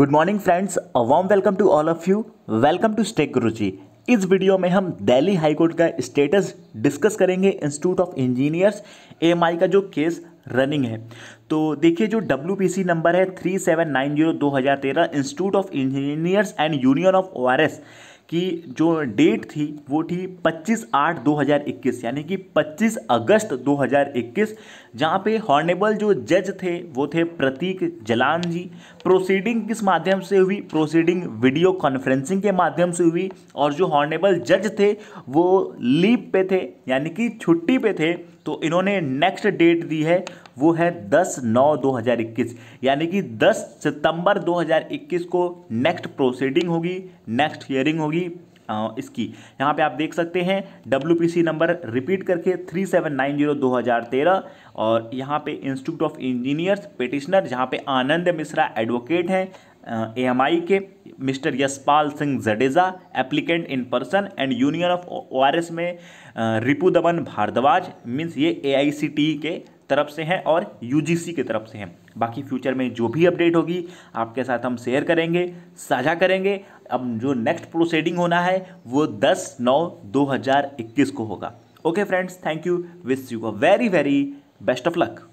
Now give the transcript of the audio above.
good morning friends uh welcome to all of you welcome to stake Guruji इस वीडियो में हम दिल्ली हाईकोर्ट का स्टेटस डिस्कस करेंगे इंस्टीट्यूट ऑफ इंजीनियर्स आई का जो केस रनिंग है तो देखिए जो डब्ल्यू नंबर है थ्री सेवन नाइन जीरो दो हज़ार तेरह institute of engineers and union of O कि जो डेट थी वो थी 25 आठ 2021 यानी कि 25 अगस्त 2021 जहाँ पे हॉर्नेबल जो जज थे वो थे प्रतीक जलान जी प्रोसीडिंग किस माध्यम से हुई प्रोसीडिंग वीडियो कॉन्फ्रेंसिंग के माध्यम से हुई और जो हॉर्नेबल जज थे वो लीव पे थे यानी कि छुट्टी पे थे तो इन्होंने नेक्स्ट डेट दी है वो है दस नौ दो हज़ार इक्कीस यानी कि दस सितंबर दो हज़ार इक्कीस को नेक्स्ट प्रोसीडिंग होगी नेक्स्ट हियरिंग होगी इसकी यहाँ पे आप देख सकते हैं डब्ल्यू नंबर रिपीट करके थ्री सेवन नाइन जीरो दो हज़ार तेरह और यहाँ पे इंस्टीट्यूट ऑफ इंजीनियर्स पिटिशनर जहाँ पे आनंद मिश्रा एडवोकेट हैं ए एम आई के mister Yashpal Singh Jadeja applicant in person and union of O R S में रिपू दमन भारद्वाज मीन्स ये ए आई सी टी के तरफ से हैं और सी की तरफ से हैं बाकी फ्यूचर में जो भी अपडेट होगी आपके साथ हम शेयर करेंगे साझा करेंगे अब जो नेक्स्ट प्रोसीडिंग होना है वो 10 नौ 2021 को होगा okay friends thank you wish you a very very best of luck